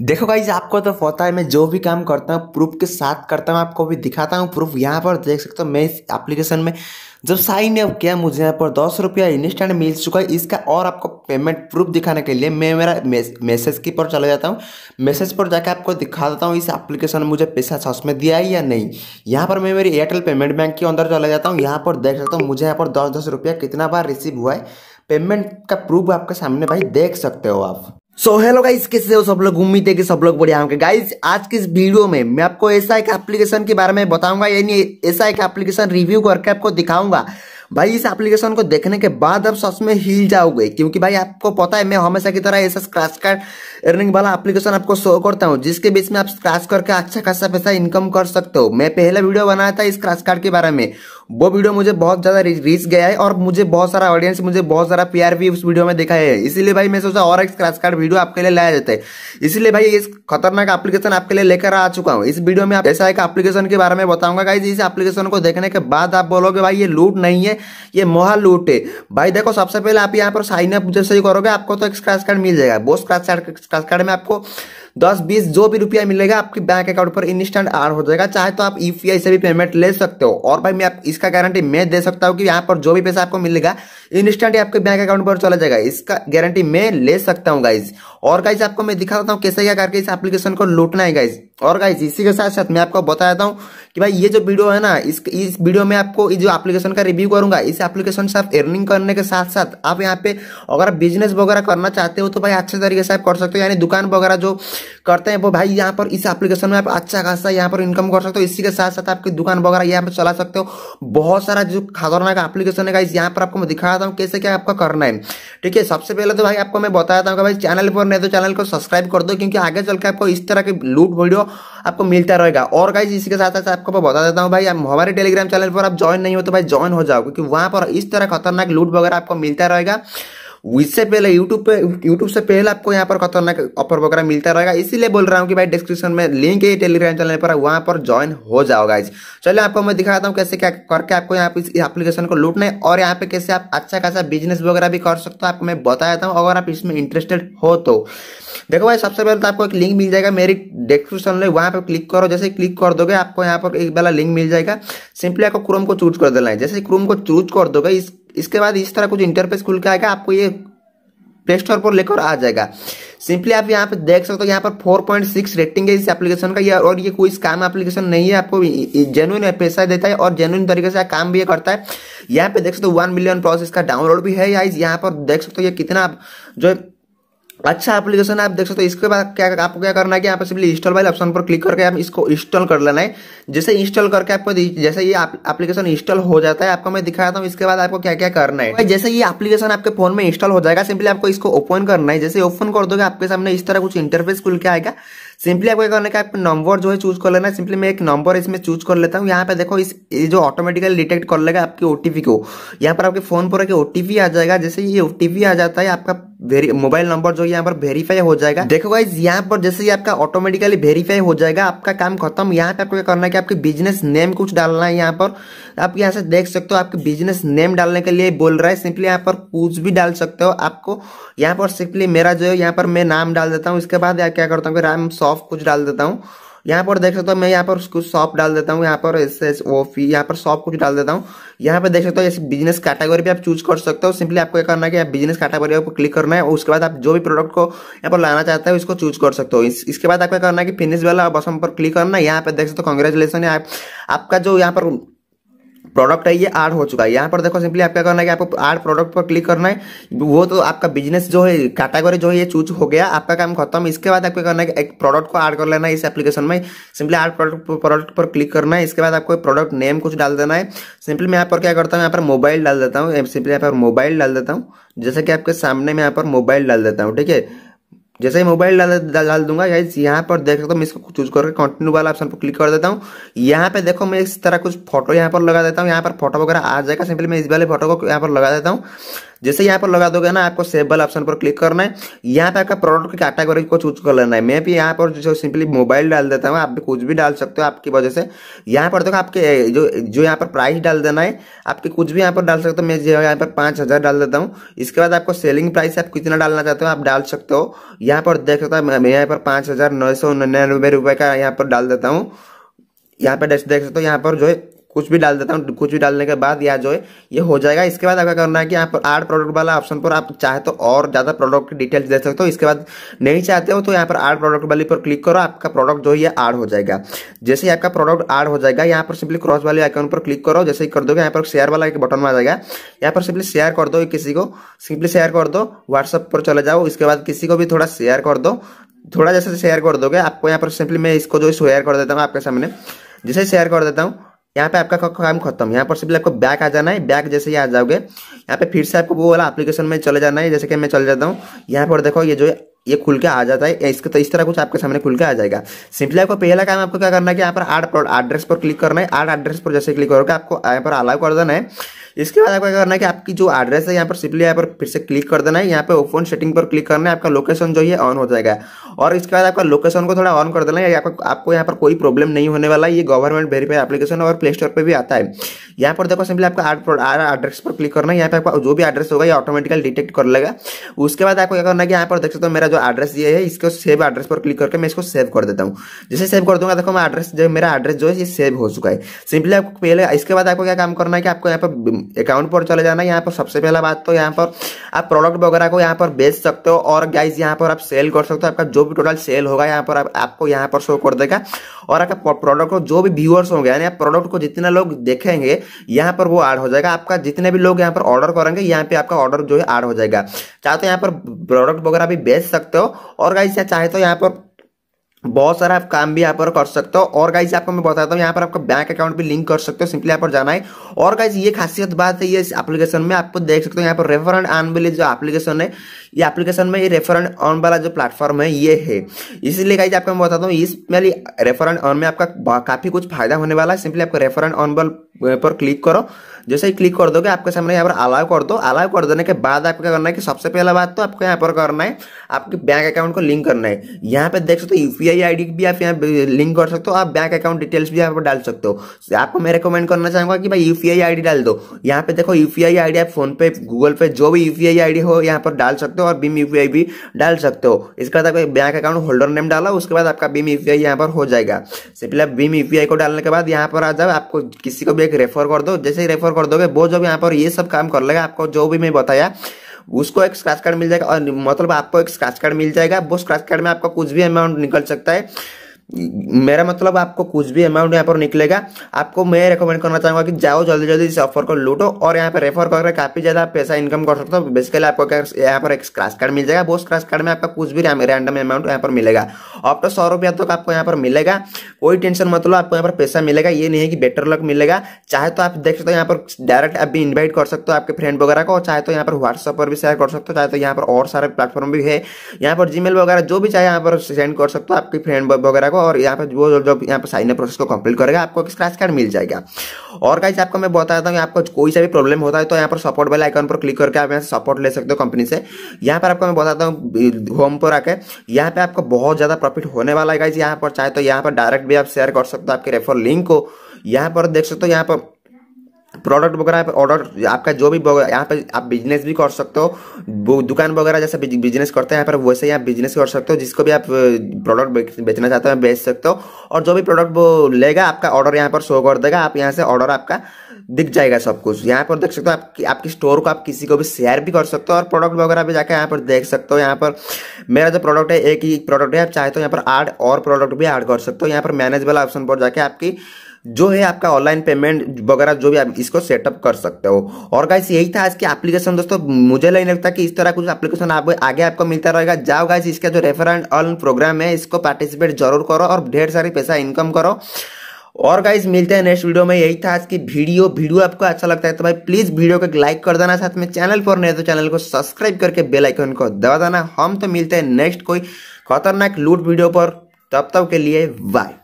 देखो भाई आपको तो पता है मैं जो भी काम करता हूँ प्रूफ के साथ करता हूँ आपको भी दिखाता हूँ प्रूफ यहाँ पर देख सकते हो मैं इस एप्लीकेशन में जब साइन अप किया मुझे यहाँ पर दस रुपया इंस्टेंट मिल चुका है इसका और आपको पेमेंट प्रूफ दिखाने के लिए मैं मेरा मैसेज की पर चला जाता हूँ मैसेज पर जाकर आपको दिखा देता हूँ इस एप्लीकेशन में मुझे पैसा सच में दिया है या नहीं यहाँ पर मैं मेरी एयरटेल पेमेंट बैंक के अंदर चला जाता हूँ यहाँ पर देख सकता हूँ मुझे यहाँ पर दस दस रुपया कितना बार रिसीव हुआ है पेमेंट का प्रूफ आपके सामने भाई देख सकते हो आप सो हेलो गाइस कैसे हो सब लोग उम्मीद है कि सब लोग बढ़िया होंगे गाइस आज की इस वीडियो में मैं आपको ऐसा एक एप्लीकेशन के बारे में बताऊंगा यानी ऐसा एक एप्लीकेशन रिव्यू करके आपको दिखाऊंगा भाई इस एप्लीकेशन को देखने के बाद आप सच में हिल जाओगे क्योंकि भाई आपको पता है मैं हमेशा की तरह ऐसा स्क्रैच कार्ड अर्निंग वाला एप्लीकेशन आपको शो करता हूँ जिसके बीच में आप स्क्रैच करके अच्छा खासा पैसा इनकम कर सकते हो मैं पहला वीडियो बनाया था इस स्क्रैच कार्ड के बारे में वो वीडियो मुझे बहुत ज़्यादा रीच गया है और मुझे बहुत सारा ऑडियंस मुझे बहुत सारा प्यार भी उस वीडियो में देखा है इसीलिए भाई मैं सोचा और एक स्क्रैच कार्ड वीडियो आपके लिए लाया जाता है इसीलिए भाई इस खतरनाक एप्लीकेशन आपके लिए लेकर आ चुका हूँ इस वीडियो में आप ऐसा एक एप्लीकेशन के बारे में बताऊंगा इस एप्लीकेशन को देखने के बाद आप बोलोगे भाई ये लूट नहीं है ये मोहा लूट भाई देखो सबसे पहले आप यहाँ पर साइन अप जैसे ही करोगे आपको तो एक स्क्रैच कार्ड मिल जाएगा वो स्क्रैच कार्ड स्क्रैच कार्ड में आपको दस बीस जो भी रुपया मिलेगा आपके बैंक अकाउंट पर इंस्टेंट आर हो जाएगा चाहे तो आप यूपीआई e से भी पेमेंट ले सकते हो और भाई मैं आप इसका गारंटी मैं दे सकता हूँ कि यहाँ पर जो भी पैसा आपको मिलेगा इंस्टेंट आपके बैंक अकाउंट पर चला जाएगा इसका गारंटी मैं ले सकता हूँ गाइज और गाइज आपको मैं दिखा देता हूँ कैसे क्या करके इस एप्लीकेशन को लूटना है गाइज और गाइज इसी के साथ साथ मैं आपको बता देता हूँ कि भाई ये जो वीडियो है ना इस इस वीडियो में आपको जो एप्लीकेशन का रिव्यू करूंगा इस एप्लीकेशन से आप अर्निंग करने के साथ साथ आप यहाँ पे अगर आप बिजनेस वगैरह करना चाहते हो तो भाई अच्छे तरीके से आप कर सकते हो यानी दुकान वगैरह जो करते हैं वो भाई यहाँ पर इस एप्लीकेशन में आप अच्छा खासा यहाँ पर इनकम कर सकते हो इसी के साथ साथ आपकी दुकान वगैरह यहाँ पर चला सकते हो बहुत सारा जो खतरनाक एप्लीकेशन है इस यहाँ पर आपको मैं दिखा रहा हूँ कैसे क्या आपका करना है ठीक है सबसे पहले तो भाई आपको मैं बताया था भाई चैनल पर नहीं तो चैनल को सब्सक्राइब कर दो क्योंकि आगे चल के आपको इस तरह के लूट वीडियो आपको मिलता रहेगा और गाइज इसी के साथ साथ आपको मैं बता देता हूँ भाई हमारे टेलीग्राम चैनल पर आप ज्वाइन नहीं हो तो भाई ज्वाइन हो जाओ क्योंकि वहाँ पर इस तरह खतरनाक लूट वगैरह आपको मिलता रहेगा इससे पहले यूट्यूब पे यूट्यूब से पहले आपको यहाँ पर खतरनाक ऑफर वगैरह मिलता रहेगा इसीलिए बोल रहा हूँ कि भाई डिस्क्रिप्शन में लिंक है टेलीग्राम चैनल पर वहाँ पर ज्वाइन हो जाओ गाइज चलिए आपको मैं दिखाता हूँ कैसे क्या करके आपको यहाँ पर इस एप्लीकेशन को लूटना है और यहाँ पे कैसे आप अच्छा खासा बिजनेस वगैरह भी कर सकते हो आपको मैं बता देता हूँ अगर आप इसमें इंटरेस्टेड हो तो देखो भाई सबसे पहले तो आपको एक लिंक मिल जाएगा मेरी डिस्क्रिप्शन में वहाँ पर क्लिक करो जैसे क्लिक कर दोगे आपको यहाँ पर एक वाला लिंक मिल जाएगा सिंपली आपको क्रोम को चूज कर देना है जैसे क्रोम को चूज कर दोगे इस इसके बाद इस तरह कुछ इंटरफेस खुल के आएगा आपको ये प्ले स्टोर पर लेकर आ जाएगा सिंपली आप यहाँ पे देख सकते हो यहाँ पर 4.6 रेटिंग है इस एप्लीकेशन का ये और ये कोई स्कैम एप्लीकेशन नहीं है आपको जेनुइन पैसा देता है और जेनुइन तरीके से काम भी करता है यहाँ पे देख सकते हो वन मिलियन प्रोसेस का डाउनलोड भी है या यहाँ पर देख सकते हो ये कितना जो अच्छा एप्लीकेशन है आप देख सकते हो इसके बाद क्या आपको क्या करना है कि आप सिंपली इंस्टॉल वाले ऑप्शन पर क्लिक करके आप इसको इंस्टॉल कर लेना है जैसे इंस्टॉल करके आपको जैसे ये एप्लीकेशन इंस्टॉल हो जाता है आपको मैं दिखाता हूँ इसके बाद आपको क्या क्या करना है जैसे ये एप्लीकेशन आपके फोन में इंस्टॉल हो जाएगा सिंपली आपको इसको ओपन करना है जैसे ओपन कर दोगे आपके सामने इस तरह कुछ इंटरफेस खुल के आएगा सिंपली आपको करना है आप नंबर जो है चूज कर लेना है सिंपली मैं एक नंबर इसमें चूज कर लेता हूँ यहाँ पे देखो इस जो ऑटोमेटिकली डिटेक्ट कर लेगा आपकी ओटीपी को यहाँ पर आपके फोन पर ओटीपी आ जाएगा जैसे ये ओटीपी आ जाता है आपका मोबाइल नंबर जो यहाँ पर वेरीफाई हो जाएगा देखो गाइज यहाँ पर जैसे ही आपका ऑटोमेटिकली वेरीफाई हो जाएगा आपका काम खत्म यहाँ पे आपको क्या करना है कि आपके बिजनेस नेम कुछ डालना है यहाँ पर आप यहाँ से देख सकते हो आपके बिजनेस नेम डालने के लिए बोल रहा है सिंपली यहाँ पर कुछ भी डाल सकते हो आपको यहाँ पर सिंपली मेरा जो है यहाँ पर मैं नाम डाल देता हूँ इसके बाद क्या करता हूँ राम सॉफ्ट कुछ डाल देता हूँ यहाँ पर देख सकते हो मैं यहाँ पर कुछ शॉप डाल देता हूँ यहाँ पर एस एस ओ फी यहाँ पर शॉप कुछ डाल देता हूँ यहाँ पर देख सकते हो इस बिजनेस कैटेगरी भी आप चूज कर सकते हो सिंपली आपको क्या करना है कि आप बिजनेस कैटेगरी आपको क्लिक करना है उसके बाद आप जो भी प्रोडक्ट को यहाँ पर लाना चाहते हो इसको चूज कर सकते हो इसके बाद आपको करना है कि फिनिश वाला बसम पर क्लिक करना है यहाँ पर देख सकते हो कंग्रेचुलेसन आप, आपका जो यहाँ पर प्रोडक्ट है ये आड हो चुका है यहाँ पर देखो सिंपली आपका करना है कि आपको आर्ट प्रोडक्ट पर क्लिक करना है वो तो आपका बिजनेस जो है कैटेगरी जो है ये चूज हो गया आपका काम खत्म इसके बाद आपको करना है कि एक प्रोडक्ट को ऐड कर लेना है इस एप्लीकेशन में सिंपली ऐड प्रोडक्ट प्रोडक्ट पर क्लिक करना है इसके बाद आपको प्रोडक्ट नेम कुछ डाल देना है सिंपली मैं यहाँ पर क्या करता हूँ यहाँ पर मोबाइल डाल देता हूँ सिंपली यहाँ पर मोबाइल डाल देता हूँ जैसे कि आपके सामने में यहाँ पर मोबाइल डाल देता हूँ ठीक है जैसे ही मोबाइल डाल डाल दूंगा गाइज यहाँ पर देख सकता हूँ मैं इसको चूज करके कंटिन्यू वाला ऑप्शन पर क्लिक कर देता हूँ यहाँ पे देखो मैं इस तरह कुछ फोटो यहाँ पर लगा देता हूँ यहाँ पर फोटो वगैरह आ जाएगा सिंपली मैं इस वाले फोटो को यहाँ पर लगा देता हूँ जैसे यहाँ पर लगा दोगे ना आपको सेबल ऑप्शन पर क्लिक करना है यहाँ पे आपका प्रोडक्ट की कैटेगरी को चूज कर लेना है मैं भी यहाँ पर जो सिंपली मोबाइल डाल देता हूँ आप भी कुछ भी डाल सकते हो आपकी वजह से यहाँ पर देखो आपके जो जो यहाँ पर प्राइस डाल देना है आपके कुछ भी यहाँ पर डाल सकते हो मैं जो यहाँ पर पाँच हज़ार डाल देता हूँ इसके बाद आपको सेलिंग प्राइस आप कितना डालना चाहते हो आप डाल सकते हो यहाँ पर देख सकते हो मैं यहाँ पर पाँच हज़ार नौ सौ निन्यानवे रुपए का यहाँ पर डाल देता हूँ यहाँ पर देख सकते हो यहाँ पर जो है कुछ भी डाल देता हूँ कुछ भी डालने के बाद या जो है ये हो जाएगा इसके बाद आपका करना है कि आप आर्ट प्रोडक्ट वाला ऑप्शन पर आप चाहे तो और ज़्यादा प्रोडक्ट की डिटेल्स दे सकते हो इसके बाद नहीं चाहते हो तो यहाँ पर आर्ट प्रोडक्ट वाली पर क्लिक करो आपका प्रोडक्ट जो है ये आड हो जाएगा जैसे ही आपका प्रोडक्ट आड हो जाएगा यहाँ पर सिंपली क्रॉस वाले आइकन पर क्लिक करो जैसे ही कर दोगे यहाँ पर शेयर वाला एक बटन आ जाएगा यहाँ पर सिंपली शेयर कर दो किसी को सिंपली शेयर कर दो व्हाट्सअप पर चले जाओ इसके बाद किसी को भी थोड़ा शेयर कर दो थोड़ा जैसे शेयर कर दोगे आपको यहाँ पर सिंपली मैं इसको जो शेयर कर देता हूँ आपके सामने जैसे शेयर कर देता हूँ यहाँ पे आपका काम खत्म यहाँ पर सिंपली आपको बैक आ जाना है बैक जैसे ही आ जाओगे यहाँ पे फिर से आपको वो वाला एप्लीकेशन में चले जाना है जैसे कि मैं चले जाता हूँ यहाँ पर देखो ये जो ये खुल के आ जाता है इसके तो इस तरह कुछ आपके सामने खुल के आ जाएगा सिंपली आपको पहला काम आपको क्या करना है कि यहाँ पर आर्ट एड्रेस पर क्लिक करना है आर्ट एड्रेस पर जैसे क्लिक करोगे आपको यहाँ पर अलाउ कर देना है इसके बाद आपको क्या करना है कि आपकी जो एड्रेस है यहाँ पर सिंपली यहाँ पर फिर से क्लिक कर देना है यहाँ पर ओपन सेटिंग पर क्लिक करना है आपका लोकेशन जो है ऑन हो जाएगा और इसके बाद आपका लोकेशन को थोड़ा ऑन कर देना है आपको आपको यहाँ पर कोई प्रॉब्लम नहीं होने वाला ये गवर्नमेंट वेरीफाई एप्लीकेशन और प्ले स्टोर पर भी आता है यहाँ पर देखो सिंपली आपका एड्रेस पर क्लिक करना है यहाँ पर आपका जो भी एड्रेस होगा ये ऑटोमेटिकली डिटेक्ट कर लेगा उसके बाद आपको क्या करना है कि यहाँ पर देख सकते हो मेरा जो एड्रेस ये है इसको सेव एड्रेस पर क्लिक करके मैं इसको सेव कर देता हूँ जैसे सेव कर दूंगा देखो मैं एड्रेस जो मेरा एड्रेस जो है ये सेव हो चुका है सिंपली आपको पहले इसके बाद आपको क्या काम करना है कि आपको यहाँ पर अकाउंट पर चले जाना यहाँ पर सबसे पहला बात तो यहाँ पर आप प्रोडक्ट वगैरह को यहाँ पर बेच सकते हो और गाइज यहाँ पर आप सेल कर सकते हो आपका जो भी टोटल सेल होगा यहाँ पर आप, आपको यहाँ पर शो कर देगा और आपका प्रोडक्ट को जो भी व्यूअर्स होंगे यानी आप प्रोडक्ट को जितने लोग देखेंगे यहाँ पर वो ऐड हो जाएगा आपका जितने भी लोग यहाँ पर ऑर्डर करेंगे यहाँ पे आपका ऑर्डर जो है ऐड हो जाएगा चाहे तो यहाँ पर प्रोडक्ट वगैरह भी बेच सकते हो और गाइज चाहे तो यहाँ पर बहुत सारा आप काम भी यहाँ पर कर सकते हो और गाइज आपको मैं बताता हूँ यहाँ पर आपका बैंक अकाउंट भी लिंक कर सकते हो सिंपली यहाँ पर जाना है और गाइज ये खासियत बात है ये इस एप्लीकेशन में आपको देख सकते हो यहाँ पर रेफरेंट ऑन वाली जो एप्लीकेशन है ये एप्लीकेशन में ये रेफरेंट ऑन वाला जो प्लेटफॉर्म है ये है इसलिए गाइज आपको मैं बताता हूँ इस वाली रेफरेंट ऑन में आपका काफ़ी कुछ फायदा होने वाला है सिंपली आपको रेफरेंट ऑन पर क्लिक करो जैसे ही क्लिक कर दोगे आपके सामने यहाँ पर अलाव कर दो अलाव कर देने के बाद आपको क्या करना है कि सबसे पहला बात तो आपको यहाँ पर करना है आपके बैंक अकाउंट को लिंक करना है यहाँ पे देख सकते हो यू पी भी आप यहाँ लिंक कर सकते हो आप बैंक अकाउंट डिटेल्स भी यहाँ पर डाल सकते हो आपको मैं रिकमेंड करना चाहूँगा कि भाई यू पी डाल दो यहाँ पे देखो यूपीआई आईडी आप फोनपे गूगल पे जो भी यूपीआई आईडी हो यहाँ पर डाल सकते हो और बीम यू भी डाल सकते हो इसके बाद आपका बैंक अकाउंट होल्डर नेम डाला उसके बाद आपका बीम यू यहाँ पर हो जाएगा सिंपली आप बीम यू को डालने के बाद यहाँ पर आ जाओ आपको किसी को भी एक रेफर कर दो जैसे ही रेफर ऊपर कर दोगे वो जब यहाँ पर ये सब काम कर लेगा आपको जो भी मैं बताया उसको एक स्क्रैच कार्ड मिल जाएगा और मतलब आपको एक स्क्रैच कार्ड मिल जाएगा वो स्क्रैच कार्ड में आपका कुछ भी अमाउंट निकल सकता है मेरा मतलब आपको कुछ भी अमाउंट यहाँ पर निकलेगा आपको मैं रेकमेंड करना चाहूँगा कि जाओ जल्दी जल्दी इस ऑफर को लूटो और यहाँ पर रेफर करके काफ़ी ज़्यादा पैसा इनकम कर सकते हो बेसिकली आपको यहाँ पर एक स्क्रैच कार्ड मिल जाएगा वो स्क्रैच कार्ड में आपका कुछ भी रैंडम अमाउंट यहाँ पर मिलेगा अब तो सौ रुपया तक आपको यहाँ पर मिलेगा कोई टेंशन मतलब आपको यहाँ पर पैसा मिलेगा ये नहीं है कि बेटर लक मिलेगा चाहे तो आप देख सकते हो यहाँ पर डायरेक्ट आप भी इन्वाइट कर सकते हो आपके फ्रेंड वगैरह को चाहे तो यहाँ पर व्हाट्सअप पर भी शेयर कर सकते हो चाहे तो यहाँ पर और सारे प्लेटफॉर्म भी है यहाँ पर जीमेल वगैरह जो भी चाहे यहाँ पर सेंड कर सकते हो आपके फ्रेंड वगैरह को और यहाँ पे वो जब यहाँ पे साइन अप प्रोसेस को कंप्लीट करेगा आपको एक स्क्रैच कार्ड मिल जाएगा और कहीं आपको मैं बता देता हूँ आपको कोई सा भी प्रॉब्लम होता है तो यहाँ पर सपोर्ट वाले आइकन पर क्लिक करके आप यहाँ सपोर्ट ले सकते हो कंपनी से यहाँ पर आपको मैं बताता हूँ होम पर आके यहाँ पे आपको बहुत ज़्यादा प्रॉफिट होने वाला है यहाँ पर चाहे तो यहाँ पर डायरेक्ट भी आप शेयर कर सकते हो आपके रेफर लिंक को यहाँ पर देख सकते हो यहाँ पर प्रोडक्ट वगैरह ऑर्डर आपका जो भी यहाँ पर आप बिजनेस भी कर सकते हो दुकान वगैरह जैसा बिजनेस करते हैं यहाँ पर वैसे ही आप बिजनेस कर सकते हो जिसको भी आप प्रोडक्ट बेचना चाहते हो बेच सकते हो और जो भी प्रोडक्ट वो लेगा आपका ऑर्डर यहाँ पर शो कर देगा आप यहाँ से ऑर्डर आपका दिख जाएगा सब कुछ यहाँ पर देख सकते हो आपकी आपकी स्टोर को आप किसी को भी शेयर भी कर सकते हो और प्रोडक्ट वगैरह भी जाकर यहाँ पर देख सकते हो यहाँ पर मेरा जो प्रोडक्ट है एक ही प्रोडक्ट है आप चाहे तो यहाँ पर ऐड और प्रोडक्ट भी ऐड कर सकते हो यहाँ पर मैनेज वाला ऑप्शन पर जाके आपकी जो है आपका ऑनलाइन पेमेंट वगैरह जो भी आप इसको सेटअप कर सकते हो और गाइस यही था आज की एप्लीकेशन दोस्तों मुझे नहीं लगता कि इस तरह कुछ एप्लीकेशन आप आगे आपको मिलता रहेगा जाओ गाइस इसका जो रेफर एंड अर्न प्रोग्राम है इसको पार्टिसिपेट जरूर करो और ढेर सारी पैसा इनकम करो और गाइज मिलते हैं नेक्स्ट वीडियो में यही था आज की वीडियो वीडियो आपको अच्छा लगता है तो भाई प्लीज वीडियो को लाइक कर देना साथ में चैनल पर नहीं तो चैनल को सब्सक्राइब करके बेल आइकन को दबा देना हम तो मिलते हैं नेक्स्ट कोई खतरनाक लूट वीडियो पर तब तक के लिए बाय